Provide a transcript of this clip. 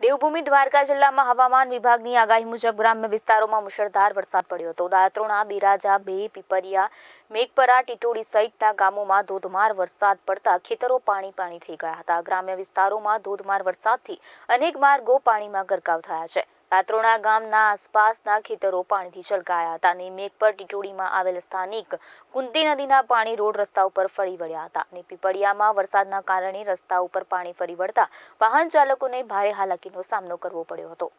દેવભૂમિ દ્વારકા જિલ્લામાં હવામાન વિભાગની આગાહી મુજબ ગ્રામ્ય વિસ્તારોમાં મુશળધાર વરસાદ પડ્યો હતો દાત્રોણા બિરાજા બે પીપરિયા મેઘપરા ટીટોડી સહિતના ગામોમાં ધોધમાર વરસાદ પડતા ખેતરો પાણી પાણી થઈ ગયા હતા ગ્રામ્ય વિસ્તારોમાં ધોધમાર વરસાદથી અનેક માર્ગો પાણીમાં ગરકાવ થયા છે રાત્રોણા ગામના આસપાસના ખેતરો પાણીથી છલકાયા હતા અને મેઘપર ટીટોડીમાં આવેલ સ્થાનિક કુંતી નદીના પાણી રોડ રસ્તા ઉપર ફરી વળ્યા હતા અને પીપળિયામાં વરસાદના કારણે રસ્તા ઉપર પાણી ફરી વળતા વાહન ચાલકોને ભારે હાલાકીનો સામનો કરવો પડ્યો હતો